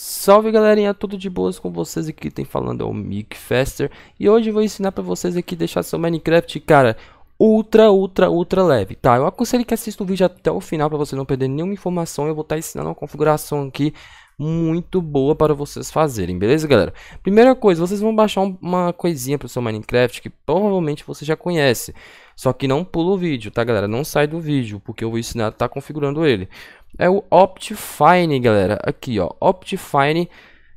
Salve galerinha, tudo de boas com vocês aqui, tem falando é o Mick Fester E hoje eu vou ensinar pra vocês aqui deixar seu Minecraft, cara, ultra, ultra, ultra leve Tá, eu aconselho que assista o vídeo até o final pra você não perder nenhuma informação Eu vou estar tá ensinando uma configuração aqui muito boa para vocês fazerem, beleza galera? Primeira coisa, vocês vão baixar uma coisinha para o seu Minecraft que provavelmente você já conhece Só que não pula o vídeo, tá galera? Não sai do vídeo, porque eu vou ensinar a tá configurando ele é o Optifine, galera. Aqui, ó, Optifine.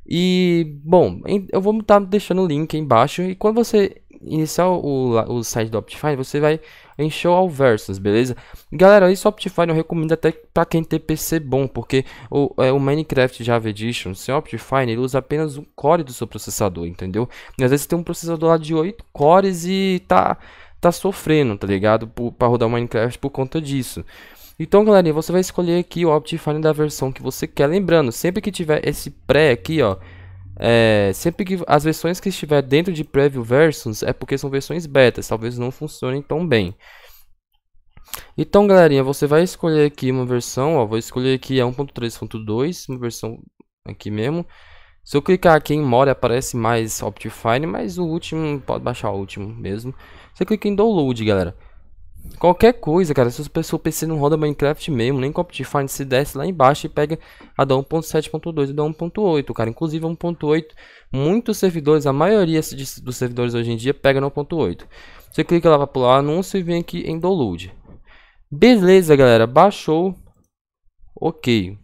E, bom, eu vou estar tá deixando o link embaixo. E quando você iniciar o, o site do Optifine, você vai em Show All Versions, beleza? Galera, isso Optifine eu recomendo até para quem tem PC bom, porque o, é, o Minecraft Java Edition, sem Optifine, ele usa apenas um core do seu processador, entendeu? E às vezes tem um processador lá de 8 cores e tá, tá sofrendo, tá ligado? Para rodar o Minecraft por conta disso. Então, galerinha, você vai escolher aqui o Optifine da versão que você quer. Lembrando, sempre que tiver esse pré aqui, ó, é, sempre que as versões que estiver dentro de Preview Versions é porque são versões betas, talvez não funcionem tão bem. Então, galerinha, você vai escolher aqui uma versão, ó, vou escolher aqui a é 1.3.2, uma versão aqui mesmo. Se eu clicar aqui em More aparece mais Optifine, mas o último, pode baixar o último mesmo. Você clica em Download, galera. Qualquer coisa, cara. Se o seu PC não roda Minecraft mesmo, nem Optifine, se desce lá embaixo e pega a da 1.7.2 e da 1.8, cara. Inclusive 1.8, muitos servidores, a maioria dos servidores hoje em dia pega na 1.8. Você clica lá para pular o anúncio e vem aqui em download. Beleza, galera. Baixou. Ok.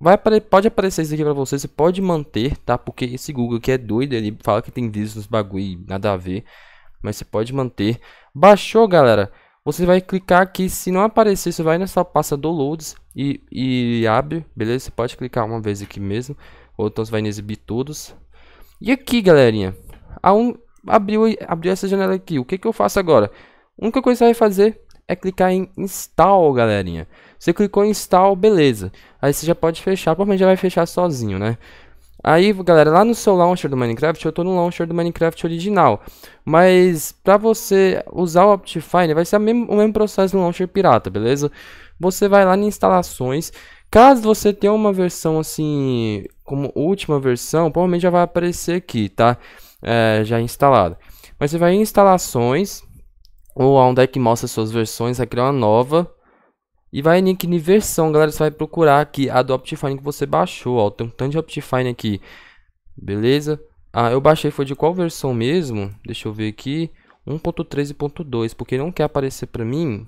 Vai, pode aparecer isso aqui pra você, você pode manter, tá? Porque esse Google aqui é doido, ele fala que tem vírus nos bagulho e nada a ver. Mas você pode manter. Baixou, galera. Você vai clicar aqui, se não aparecer, você vai nessa pasta downloads e, e abre, beleza? Você pode clicar uma vez aqui mesmo, ou então você vai exibir todos. E aqui, galerinha, a um, abriu, abriu essa janela aqui, o que, que eu faço agora? A única coisa que você vai fazer é clicar em install, galerinha. Você clicou em install, beleza. Aí você já pode fechar, provavelmente já vai fechar sozinho, né? Aí, galera, lá no seu launcher do Minecraft, eu estou no launcher do Minecraft original. Mas para você usar o Optifine, vai ser mesmo, o mesmo processo do launcher pirata, beleza? Você vai lá em instalações. Caso você tenha uma versão assim, como última versão, provavelmente já vai aparecer aqui, tá? É, já instalado. Mas você vai em instalações, ou onde é que mostra suas versões, vai criar uma nova. E vai link de versão, galera. Você vai procurar aqui a do Optifine que você baixou. Ó, tem um tanto de Optifine aqui. Beleza? Ah, eu baixei foi de qual versão mesmo? Deixa eu ver aqui. 1.13.2, porque não quer aparecer pra mim.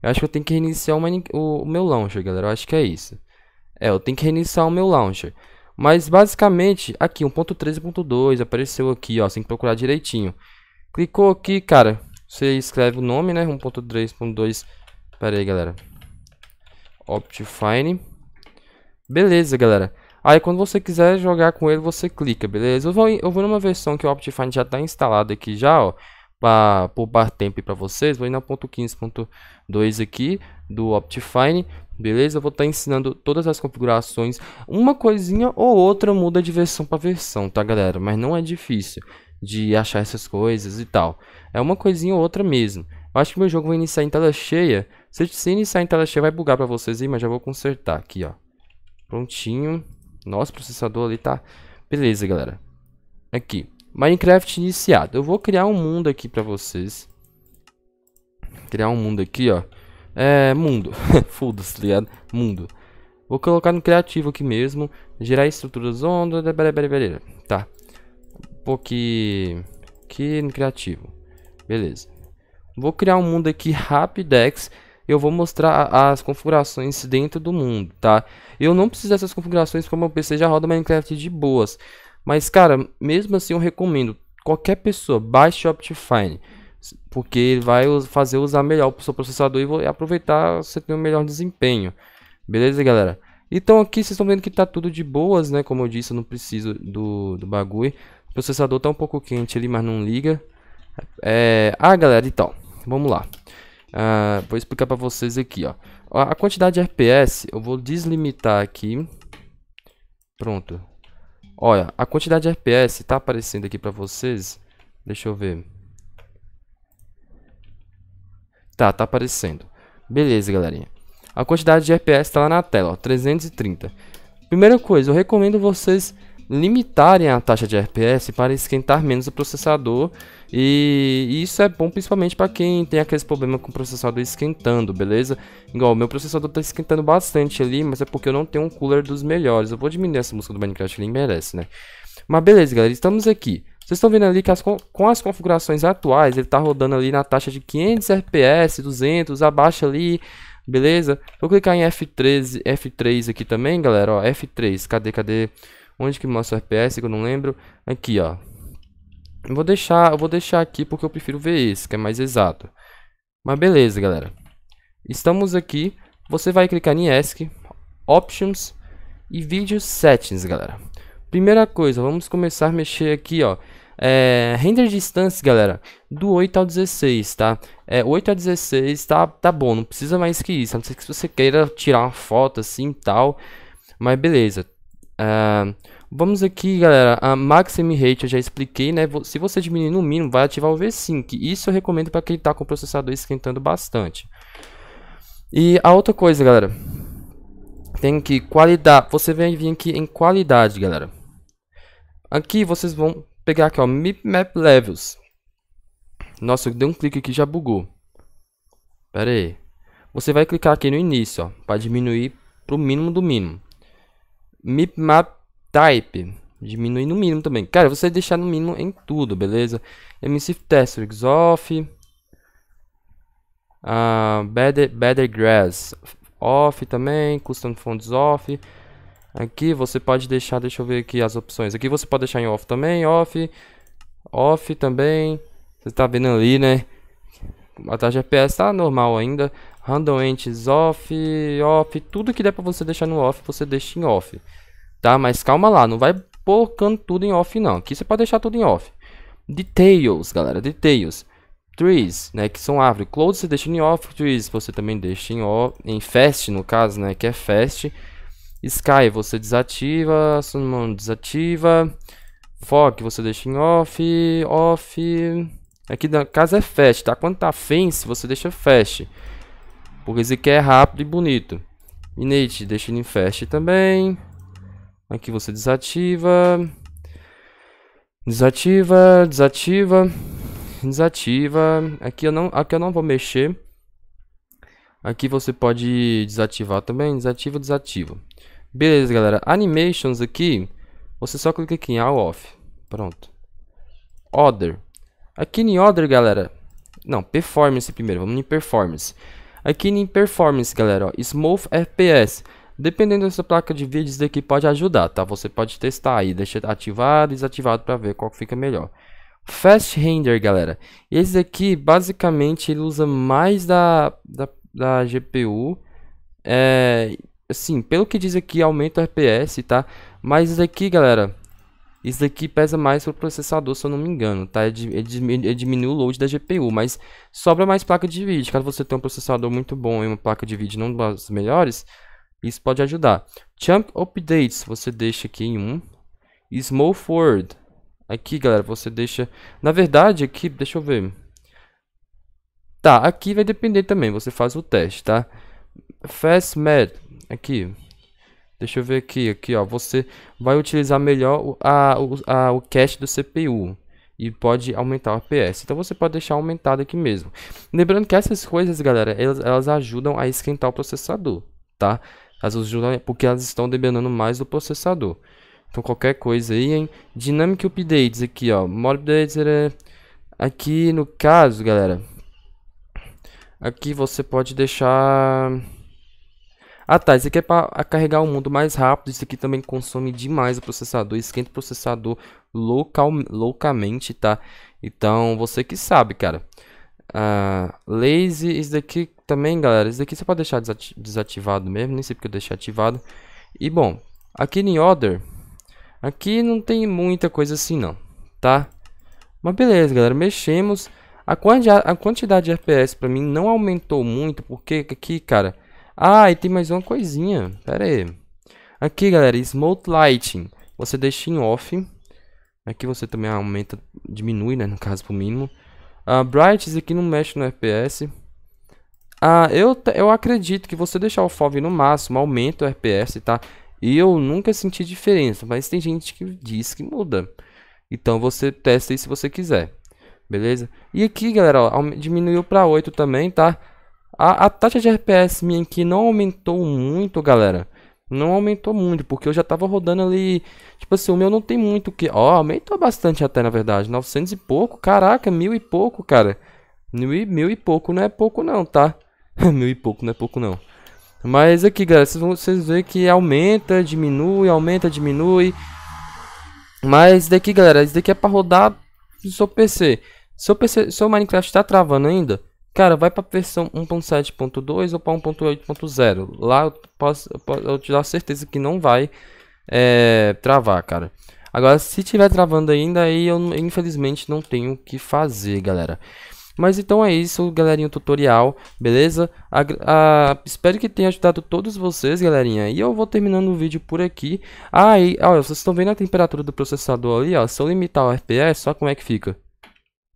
Eu acho que eu tenho que reiniciar o, o, meu launcher, galera. Eu acho que é isso. É, eu tenho que reiniciar o meu launcher. Mas basicamente, aqui 1.13.2 apareceu aqui, ó. Você tem que procurar direitinho. Clicou aqui, cara. Você escreve o nome, né? 1.3.2 Pera aí, galera. Optifine. Beleza, galera. Aí quando você quiser jogar com ele, você clica, beleza? Eu vou, eu vou numa versão que o Optifine já está instalado aqui já, ó. Para poupar tempo para vocês, vou ir na 15.2 aqui do Optifine, beleza? Eu vou estar tá ensinando todas as configurações. Uma coisinha ou outra muda de versão para versão, tá, galera? Mas não é difícil de achar essas coisas e tal. É uma coisinha ou outra mesmo. Eu acho que meu jogo vai iniciar em tela cheia. Se, se iniciar em tela cheia vai bugar pra vocês aí, mas já vou consertar aqui, ó. Prontinho. Nosso processador ali tá... Beleza, galera. Aqui. Minecraft iniciado. Eu vou criar um mundo aqui pra vocês. Criar um mundo aqui, ó. É, mundo. Foda-se, tá ligado? Mundo. Vou colocar no criativo aqui mesmo. Gerar estruturas onda. Tá. Um pouquinho aqui no criativo. Beleza. Vou criar um mundo aqui Rapidex. Eu vou mostrar as configurações dentro do mundo, tá? Eu não preciso dessas configurações porque meu PC já roda Minecraft de boas. Mas, cara, mesmo assim eu recomendo. Qualquer pessoa, baixe o Optifine. Porque ele vai fazer usar melhor o seu processador e vai aproveitar você ter um melhor desempenho. Beleza, galera? Então aqui vocês estão vendo que tá tudo de boas, né? Como eu disse, eu não preciso do, do bagulho. O processador tá um pouco quente ali, mas não liga. É... Ah, galera, então vamos lá. Uh, vou explicar para vocês aqui, ó. A quantidade de FPS, eu vou deslimitar aqui. Pronto. Olha, a quantidade de FPS tá aparecendo aqui para vocês. Deixa eu ver. Tá, tá aparecendo. Beleza, galerinha. A quantidade de FPS tá lá na tela, ó, 330. Primeira coisa, eu recomendo vocês limitarem a taxa de RPS para esquentar menos o processador e isso é bom principalmente para quem tem aqueles problemas com o processador esquentando, beleza? Igual, meu processador está esquentando bastante ali, mas é porque eu não tenho um cooler dos melhores. Eu vou diminuir essa música do Minecraft, ele merece, né? Mas beleza, galera, estamos aqui. Vocês estão vendo ali que as, com as configurações atuais, ele está rodando ali na taxa de 500 RPS, 200, abaixo ali, beleza? Vou clicar em F13, F3 aqui também, galera, ó, F3, cadê, cadê? Onde que mostra o FPS, que eu não lembro. Aqui, ó. Eu vou deixar, eu vou deixar aqui porque eu prefiro ver esse, que é mais exato. Mas beleza, galera. Estamos aqui. Você vai clicar em ESC, Options e Video Settings, galera. Primeira coisa, vamos começar a mexer aqui, ó. É, render distância galera, do 8 ao 16, tá? É, 8 a 16 tá, tá bom, não precisa mais que isso. A não ser que você queira tirar uma foto assim e tal. Mas beleza, Uh, vamos aqui, galera, a maximum Rate eu já expliquei, né? Se você diminuir no mínimo, vai ativar o V5. Isso eu recomendo para quem está com o processador esquentando bastante. E a outra coisa, galera, tem que qualidade. Você vem vir aqui em qualidade, galera. Aqui vocês vão pegar aqui, ó, Mip Map Levels. Nossa, eu dei um clique aqui já bugou. Pera aí. Você vai clicar aqui no início, ó, para diminuir para o mínimo do mínimo. Mipmap Type. Diminui no mínimo também. Cara, você deixar no mínimo em tudo, beleza? MC Testrix off. Uh, ah, better, better Grass off também. Custom Fonts off. Aqui você pode deixar, deixa eu ver aqui as opções. Aqui você pode deixar em off também, off, off também. Você tá vendo ali, né? A taxa de FPS tá normal ainda. Random Entes off, off, tudo que der pra você deixar no off, você deixa em off. Tá? Mas calma lá, não vai colocando tudo em off não, aqui você pode deixar tudo em off. Details, galera, details. Trees, né, que são árvores. Close você deixa em off, trees você também deixa em off, em fast no caso, né, que é fast. Sky você desativa, Sunmon desativa. Fog você deixa em off, off. Aqui na casa é fast, tá? Quando tá fence, você deixa fast. Porque esse aqui é rápido e bonito. Inate, deixa ele em fast também. Aqui você desativa. Desativa, desativa, desativa. Aqui eu não, aqui eu não vou mexer. Aqui você pode desativar também. Desativa, desativa. Beleza, galera. Animations aqui, você só clica aqui em All Off. Pronto. Other. Aqui em Other, galera. Não, Performance primeiro. Vamos em Performance. Aqui é em Performance, galera, ó, Smooth FPS. Dependendo dessa placa de vídeo, isso daqui pode ajudar, tá? Você pode testar aí, deixa ativado, desativado para ver qual fica melhor. Fast Render, galera. Esse aqui basicamente, ele usa mais da, da, da GPU. É, assim, pelo que diz aqui, aumenta o FPS, tá? Mas aqui galera, isso daqui pesa mais pro processador, se eu não me engano, tá? Ele, ele, diminui o load da GPU, mas sobra mais placa de vídeo. Caso você tenha um processador muito bom e uma placa de vídeo não das melhores, isso pode ajudar. Chunk Updates, você deixa aqui em 1. Um. Small Forward. Aqui, galera, você deixa... Na verdade, aqui, deixa eu ver. Tá, aqui vai depender também, você faz o teste, tá? Fast Med, aqui. Deixa eu ver aqui, aqui ó, você vai utilizar melhor a, a, o cache do CPU e pode aumentar o APS. Então você pode deixar aumentado aqui mesmo. Lembrando que essas coisas, galera, elas, elas ajudam a esquentar o processador, tá? Elas ajudam porque elas estão demandando mais do processador. Então qualquer coisa aí, hein? Dynamic updates aqui, ó. Mod updates era é, aqui no caso, galera. Aqui você pode deixar ah tá, isso aqui é para carregar o mundo mais rápido. Isso aqui também consome demais o processador. Esquenta o processador local, loucamente, tá? Então, você que sabe, cara. Uh, ah, lazy, isso daqui também, galera. Isso daqui você pode deixar desativado mesmo. Nem sei porque eu deixei ativado. E bom, aqui em Other... Aqui não tem muita coisa assim não, tá? Mas beleza, galera, mexemos. A, quanti a quantidade de FPS pra mim não aumentou muito, porque aqui, cara... Ah, e tem mais uma coisinha. Pera aí. Aqui, galera, Smoke Lighting. Você deixa em off. Aqui você também aumenta, diminui, né, no caso, pro mínimo. A uh, Brights aqui não mexe no FPS. Ah, eu, eu acredito que você deixar o FOV no máximo aumenta o FPS, tá? E eu nunca senti diferença, mas tem gente que diz que muda. Então você testa aí se você quiser, beleza? E aqui, galera, ó, diminuiu para 8 também, tá? A, a taxa de FPS minha aqui não aumentou muito, galera. Não aumentou muito, porque eu já tava rodando ali. Tipo assim, o meu não tem muito que. Ó, oh, aumentou bastante até, na verdade. 900 e pouco. Caraca, mil e pouco, cara. Mil e, mil e pouco não é pouco, não, tá? mil e pouco não é pouco, não. Mas aqui, galera, vocês vão vocês ver que aumenta, diminui, aumenta, diminui. Mas daqui, galera, isso daqui é pra rodar no seu PC. Seu, PC, seu Minecraft tá travando ainda? Cara, vai para a versão 1.7.2 ou para 1.8.0. Lá eu, posso, eu, posso, eu te dar certeza que não vai é, travar, cara. Agora, se tiver travando ainda, aí eu infelizmente não tenho o que fazer, galera. Mas então é isso, galerinha, o tutorial, beleza? A, a, espero que tenha ajudado todos vocês, galerinha. E eu vou terminando o vídeo por aqui. Ah, e, olha, vocês estão vendo a temperatura do processador ali, ó. Se eu limitar o FPS, só como é que fica.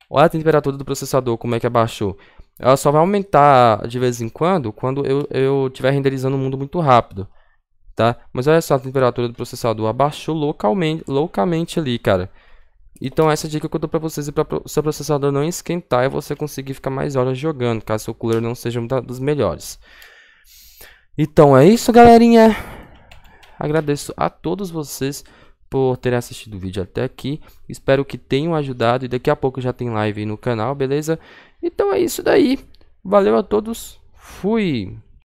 Olha a temperatura do processador, como é que abaixou ela só vai aumentar de vez em quando quando eu, eu tiver renderizando o mundo muito rápido, tá? Mas olha só, a temperatura do processador abaixou localmente, loucamente ali, cara. Então essa é dica que eu dou pra vocês é pra o seu processador não esquentar e você conseguir ficar mais horas jogando, caso seu cooler não seja um dos melhores. Então é isso, galerinha. Agradeço a todos vocês por ter assistido o vídeo até aqui. Espero que tenham ajudado e daqui a pouco já tem live no canal, beleza? Então é isso daí. Valeu a todos. Fui.